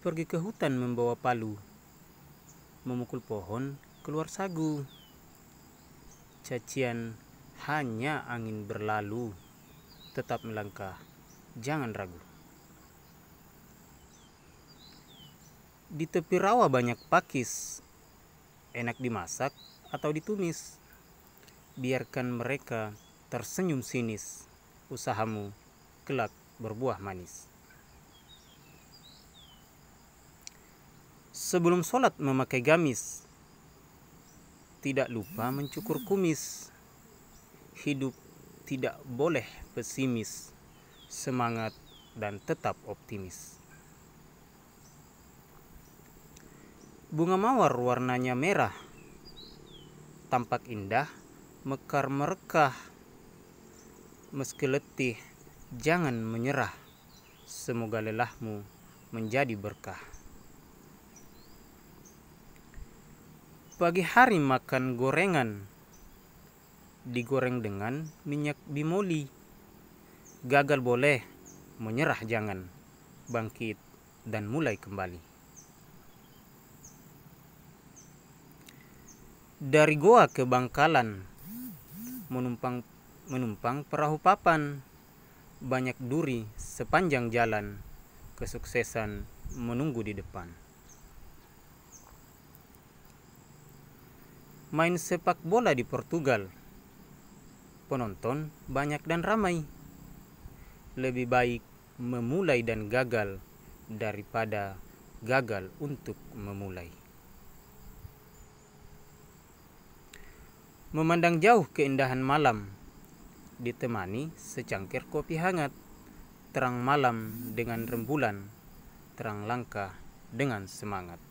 pergi ke hutan membawa palu, memukul pohon, keluar sagu. Cacian hanya angin berlalu, tetap melangkah, jangan ragu. Di tepi rawa banyak pakis, enak dimasak atau ditumis. Biarkan mereka tersenyum sinis, usahamu kelak berbuah manis. sebelum sholat memakai gamis tidak lupa mencukur kumis hidup tidak boleh pesimis semangat dan tetap optimis bunga mawar warnanya merah tampak indah mekar merekah meski letih jangan menyerah semoga lelahmu menjadi berkah Pagi hari makan gorengan. Digoreng dengan minyak bimoli. Gagal boleh, menyerah jangan. Bangkit dan mulai kembali. Dari goa ke Bangkalan menumpang menumpang perahu papan. Banyak duri sepanjang jalan. Kesuksesan menunggu di depan. main sepak bola di Portugal. Penonton banyak dan ramai. Lebih baik memulai dan gagal daripada gagal untuk memulai. Memandang jauh keindahan malam, ditemani secangkir kopi hangat, terang malam dengan rembulan, terang langkah dengan semangat.